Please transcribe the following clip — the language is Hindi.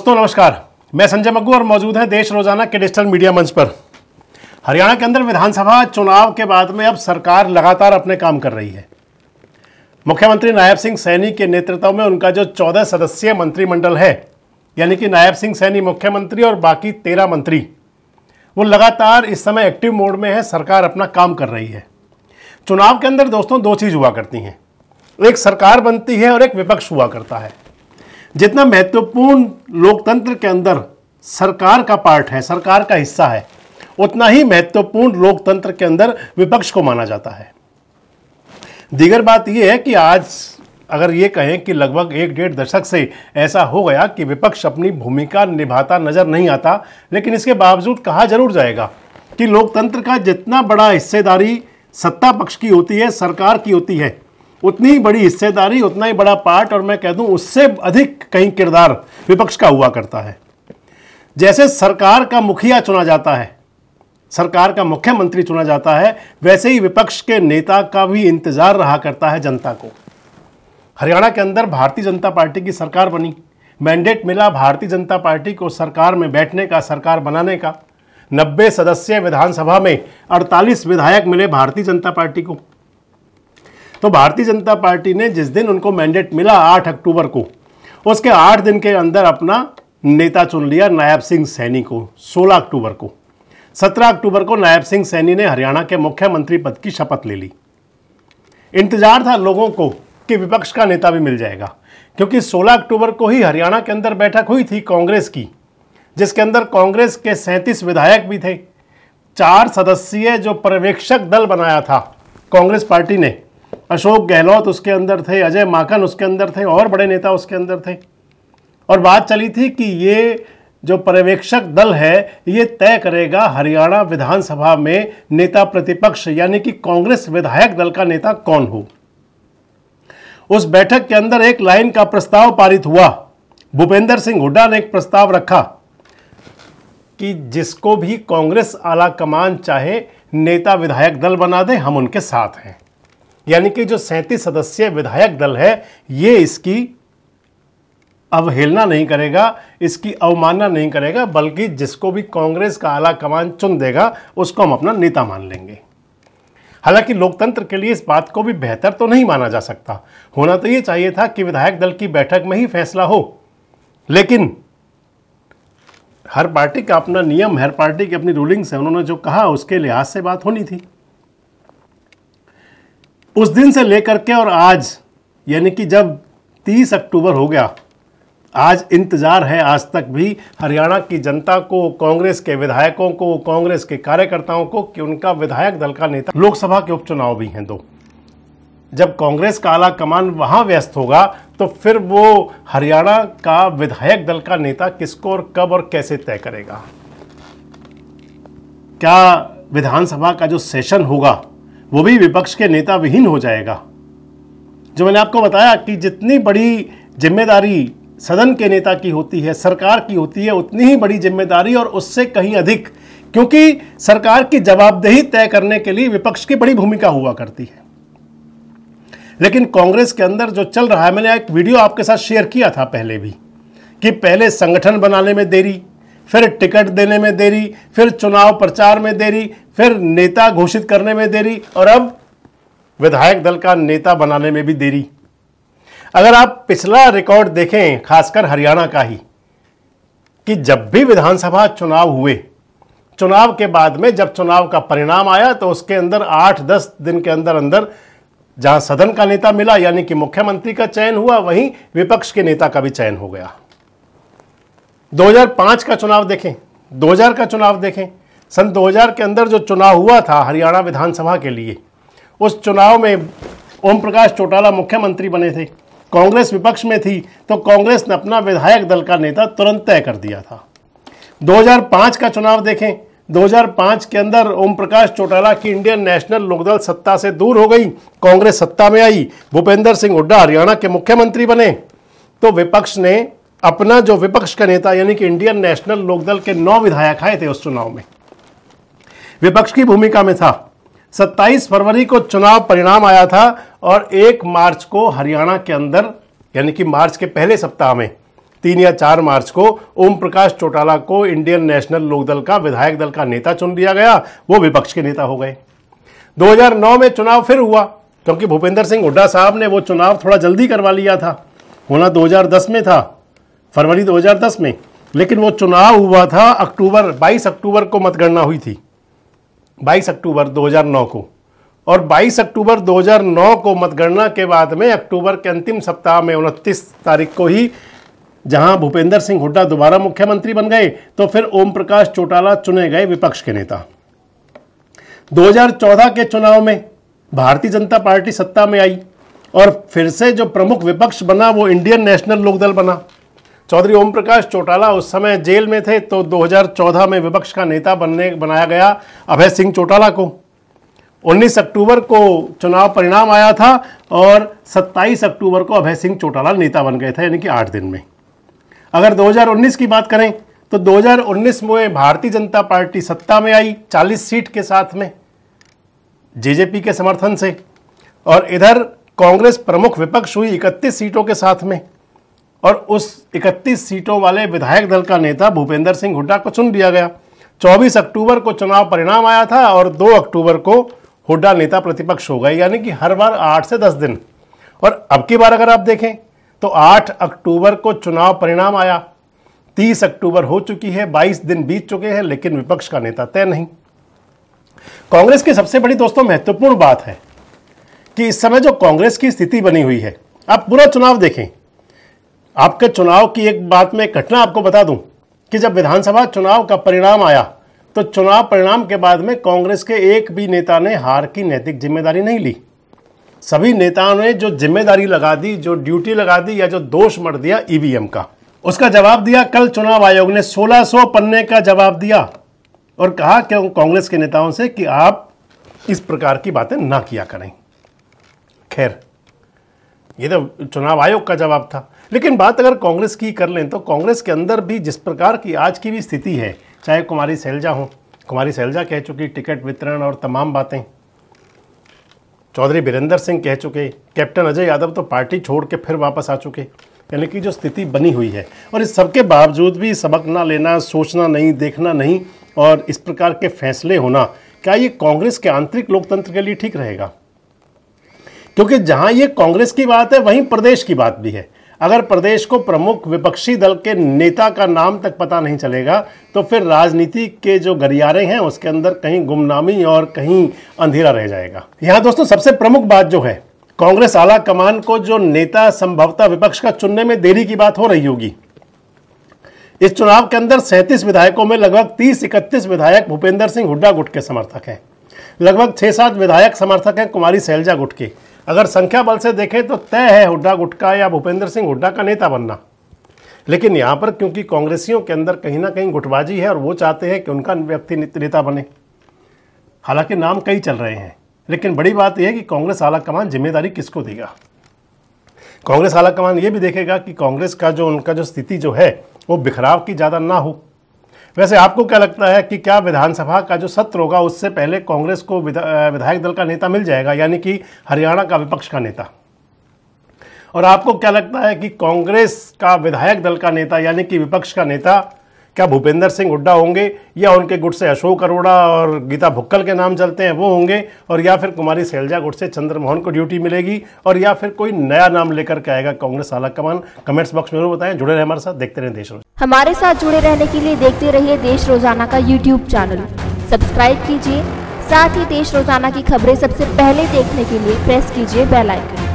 दोस्तों नमस्कार मैं संजय मग्गू और मौजूद हैं देश रोजाना के डिजिटल मीडिया मंच पर हरियाणा के अंदर विधानसभा चुनाव के बाद में अब सरकार लगातार अपने काम कर रही है मुख्यमंत्री नायब सिंह सैनी के नेतृत्व में उनका जो चौदह सदस्यीय मंत्रिमंडल है यानी कि नायब सिंह सैनी मुख्यमंत्री और बाकी तेरह मंत्री वो लगातार इस समय एक्टिव मोड में है सरकार अपना काम कर रही है चुनाव के अंदर दोस्तों दो चीज़ हुआ करती हैं एक सरकार बनती है और एक विपक्ष हुआ करता है जितना महत्वपूर्ण लोकतंत्र के अंदर सरकार का पार्ट है सरकार का हिस्सा है उतना ही महत्वपूर्ण लोकतंत्र के अंदर विपक्ष को माना जाता है दीगर बात यह है कि आज अगर ये कहें कि लगभग एक डेढ़ दशक से ऐसा हो गया कि विपक्ष अपनी भूमिका निभाता नजर नहीं आता लेकिन इसके बावजूद कहा जरूर जाएगा कि लोकतंत्र का जितना बड़ा हिस्सेदारी सत्ता पक्ष की होती है सरकार की होती है उतनी ही बड़ी हिस्सेदारी उतना ही बड़ा पार्ट और मैं कह दूं उससे अधिक कहीं किरदार विपक्ष का हुआ करता है जैसे सरकार का मुखिया चुना जाता है सरकार का मुख्यमंत्री चुना जाता है वैसे ही विपक्ष के नेता का भी इंतजार रहा करता है जनता को हरियाणा के अंदर भारतीय जनता पार्टी की सरकार बनी मैंडेट मिला भारतीय जनता पार्टी को सरकार में बैठने का सरकार बनाने का नब्बे सदस्यीय विधानसभा में 48 विधायक मिले भारतीय जनता पार्टी को तो भारतीय जनता पार्टी ने जिस दिन उनको मैंडेट मिला आठ अक्टूबर को उसके आठ दिन के अंदर अपना नेता चुन लिया नायब सिंह सैनी को सोलह अक्टूबर को सत्रह अक्टूबर को नायब सिंह सैनी ने हरियाणा के मुख्यमंत्री पद की शपथ ले ली इंतजार था लोगों को कि विपक्ष का नेता भी मिल जाएगा क्योंकि 16 अक्टूबर को ही हरियाणा के अंदर बैठक हुई थी कांग्रेस की जिसके अंदर कांग्रेस के सैंतीस विधायक भी थे चार सदस्यीय जो पर्यवेक्षक दल बनाया था कांग्रेस पार्टी ने अशोक गहलोत उसके अंदर थे अजय माकन उसके अंदर थे और बड़े नेता उसके अंदर थे और बात चली थी कि ये जो पर्यवेक्षक दल है ये तय करेगा हरियाणा विधानसभा में नेता प्रतिपक्ष यानी कि कांग्रेस विधायक दल का नेता कौन हो उस बैठक के अंदर एक लाइन का प्रस्ताव पारित हुआ भूपेंद्र सिंह हुड्डा ने एक प्रस्ताव रखा कि जिसको भी कांग्रेस आला कमान चाहे नेता विधायक दल बना दे हम उनके साथ हैं यानी कि जो सैंतीस सदस्यीय विधायक दल है ये इसकी अवहेलना नहीं करेगा इसकी अवमानना नहीं करेगा बल्कि जिसको भी कांग्रेस का आला कमान चुन देगा उसको हम अपना नेता मान लेंगे हालांकि लोकतंत्र के लिए इस बात को भी बेहतर तो नहीं माना जा सकता होना तो ये चाहिए था कि विधायक दल की बैठक में ही फैसला हो लेकिन हर पार्टी का अपना नियम हर पार्टी की अपनी रूलिंग्स है उन्होंने जो कहा उसके लिहाज से बात होनी थी उस दिन से लेकर के और आज यानी कि जब 30 अक्टूबर हो गया आज इंतज़ार है आज तक भी हरियाणा की जनता को कांग्रेस के विधायकों को कांग्रेस के कार्यकर्ताओं को कि उनका विधायक दल का नेता लोकसभा के उपचुनाव भी हैं दो जब कांग्रेस का आला कमान वहां व्यस्त होगा तो फिर वो हरियाणा का विधायक दल का नेता किसको और कब और कैसे तय करेगा क्या विधानसभा का जो सेशन होगा वो भी विपक्ष के नेता विहीन हो जाएगा जो मैंने आपको बताया कि जितनी बड़ी जिम्मेदारी सदन के नेता की होती है सरकार की होती है उतनी ही बड़ी जिम्मेदारी और उससे कहीं अधिक क्योंकि सरकार की जवाबदेही तय करने के लिए विपक्ष की बड़ी भूमिका हुआ करती है लेकिन कांग्रेस के अंदर जो चल रहा है मैंने एक वीडियो आपके साथ शेयर किया था पहले भी कि पहले संगठन बनाने में देरी फिर टिकट देने में देरी फिर चुनाव प्रचार में देरी फिर नेता घोषित करने में देरी और अब विधायक दल का नेता बनाने में भी देरी अगर आप पिछला रिकॉर्ड देखें खासकर हरियाणा का ही कि जब भी विधानसभा चुनाव हुए चुनाव के बाद में जब चुनाव का परिणाम आया तो उसके अंदर आठ दस दिन के अंदर अंदर जहां सदन का नेता मिला यानी कि मुख्यमंत्री का चयन हुआ वहीं विपक्ष के नेता का भी चयन हो गया 2005 का चुनाव देखें 2000 का चुनाव देखें सन 2000 के अंदर जो चुनाव हुआ था हरियाणा विधानसभा के लिए उस चुनाव में ओम प्रकाश चौटाला मुख्यमंत्री बने थे कांग्रेस विपक्ष में थी तो कांग्रेस ने अपना विधायक दल का नेता तुरंत तय कर दिया था 2005 का चुनाव देखें 2005 के अंदर ओम प्रकाश चौटाला की इंडियन नेशनल लोकदल सत्ता से दूर हो गई कांग्रेस सत्ता में आई भूपेंद्र सिंह हुड्डा हरियाणा के मुख्यमंत्री बने तो विपक्ष ने अपना जो विपक्ष का नेता यानी कि इंडियन नेशनल लोकदल के नौ विधायक आए थे उस चुनाव में विपक्ष की भूमिका में था 27 फरवरी को चुनाव परिणाम आया था और 1 मार्च को हरियाणा के अंदर यानी कि मार्च के पहले सप्ताह में तीन या चार मार्च को ओम प्रकाश चौटाला को इंडियन नेशनल लोकदल का विधायक दल का नेता चुन लिया गया वो विपक्ष के नेता हो गए 2009 में चुनाव फिर हुआ क्योंकि भूपेंद्र सिंह हुड्डा साहब ने वो चुनाव थोड़ा जल्दी करवा लिया था होना 2010 में था फरवरी 2010 में लेकिन वो चुनाव हुआ था अक्टूबर 22 अक्टूबर को मतगणना हुई थी 22 अक्टूबर 2009 को और 22 अक्टूबर 2009 को मतगणना के बाद में अक्टूबर के अंतिम सप्ताह में उनतीस तारीख को ही जहां भूपेंद्र सिंह हुड्डा दोबारा मुख्यमंत्री बन गए तो फिर ओम प्रकाश चौटाला चुने गए विपक्ष के नेता 2014 के चुनाव में भारतीय जनता पार्टी सत्ता में आई और फिर से जो प्रमुख विपक्ष बना वो इंडियन नेशनल लोकदल बना चौधरी ओम प्रकाश चौटाला उस समय जेल में थे तो 2014 में विपक्ष का नेता बनने बनाया गया अभय सिंह चौटाला को 19 अक्टूबर को चुनाव परिणाम आया था और 27 अक्टूबर को अभय सिंह चौटाला नेता बन गए थे यानी कि आठ दिन में अगर 2019 की बात करें तो 2019 में भारतीय जनता पार्टी सत्ता में आई 40 सीट के साथ में जेजेपी के समर्थन से और इधर कांग्रेस प्रमुख विपक्ष हुई 31 सीटों के साथ में और उस 31 सीटों वाले विधायक दल का नेता भूपेंद्र सिंह हुड्डा को चुन लिया गया 24 अक्टूबर को चुनाव परिणाम आया था और 2 अक्टूबर को हुड्डा नेता प्रतिपक्ष हो गए यानी कि हर बार 8 से 10 दिन और अब की बार अगर आप देखें तो 8 अक्टूबर को चुनाव परिणाम आया 30 अक्टूबर हो चुकी है बाईस दिन बीत चुके हैं लेकिन विपक्ष का नेता तय नहीं कांग्रेस की सबसे बड़ी दोस्तों महत्वपूर्ण बात है कि इस समय जो कांग्रेस की स्थिति बनी हुई है आप पूरा चुनाव देखें आपके चुनाव की एक बात में घटना आपको बता दूं कि जब विधानसभा चुनाव का परिणाम आया तो चुनाव परिणाम के बाद में कांग्रेस के एक भी नेता ने हार की नैतिक जिम्मेदारी नहीं ली सभी नेताओं ने जो जिम्मेदारी लगा दी जो ड्यूटी लगा दी या जो दोष मर दिया ईवीएम का उसका जवाब दिया कल चुनाव आयोग ने 1600 पन्ने का जवाब दिया और कहा कि कांग्रेस के नेताओं से कि आप इस प्रकार की बातें ना किया करें खैर ये तो चुनाव आयोग का जवाब था लेकिन बात अगर कांग्रेस की कर लें तो कांग्रेस के अंदर भी जिस प्रकार की आज की भी स्थिति है चाहे कुमारी सैलजा हो कुमारी सैलजा कह चुकी टिकट वितरण और तमाम बातें चौधरी बीरेंद्र सिंह कह चुके कैप्टन अजय यादव तो पार्टी छोड़ के फिर वापस आ चुके यानी कि जो स्थिति बनी हुई है और इस सबके बावजूद भी सबक ना लेना सोचना नहीं देखना नहीं और इस प्रकार के फैसले होना क्या ये कांग्रेस के आंतरिक लोकतंत्र के लिए ठीक रहेगा क्योंकि जहां ये कांग्रेस की बात है वहीं प्रदेश की बात भी है अगर प्रदेश को प्रमुख विपक्षी दल के नेता का नाम तक पता नहीं चलेगा तो फिर राजनीति के जो गलियारे हैं उसके अंदर कहीं गुमनामी और कहीं अंधेरा रह जाएगा यहाँ दोस्तों सबसे प्रमुख बात जो है कांग्रेस आला कमान को जो नेता संभवता विपक्ष का चुनने में देरी की बात हो रही होगी इस चुनाव के अंदर सैंतीस विधायकों में लगभग तीस इकतीस विधायक भूपेंद्र सिंह हुड्डा गुट के समर्थक हैं लगभग छह सात विधायक समर्थक हैं कुमारी सैलजा गुट के अगर संख्या बल से देखें तो तय है हुड्डा गुटका या भूपेंद्र सिंह हुड्डा का नेता बनना लेकिन यहाँ पर क्योंकि कांग्रेसियों के अंदर कहीं ना कहीं गुटबाजी है और वो चाहते हैं कि उनका व्यक्ति नेता बने हालांकि नाम कई चल रहे हैं लेकिन बड़ी बात यह है कि कांग्रेस आला कमान जिम्मेदारी किसको देगा कांग्रेस आला कमान ये भी देखेगा कि कांग्रेस का जो उनका जो स्थिति जो है वो बिखराव की ज़्यादा ना हो वैसे आपको क्या लगता है कि क्या विधानसभा का जो सत्र होगा उससे पहले कांग्रेस को विधायक दल का नेता मिल जाएगा यानी कि हरियाणा का विपक्ष का नेता और आपको क्या लगता है कि कांग्रेस का विधायक दल का नेता यानी कि विपक्ष का नेता क्या भूपेंद्र सिंह हुड्डा होंगे या उनके गुट से अशोक अरोड़ा और गीता भुक्कल के नाम चलते हैं वो होंगे और या फिर कुमारी सैलजा गुट से चंद्रमोहन को ड्यूटी मिलेगी और या फिर कोई नया नाम लेकर के आएगा कांग्रेस आला कमान कमेंट्स बॉक्स में जरूर बताएं जुड़े रहे हमारे साथ देखते रहें देश रोज हमारे साथ जुड़े रहने के लिए देखते रहिए देश रोजाना का यूट्यूब चैनल सब्सक्राइब कीजिए साथ ही देश रोजाना की खबरें सबसे पहले देखने के लिए प्रेस कीजिए बेल आइकन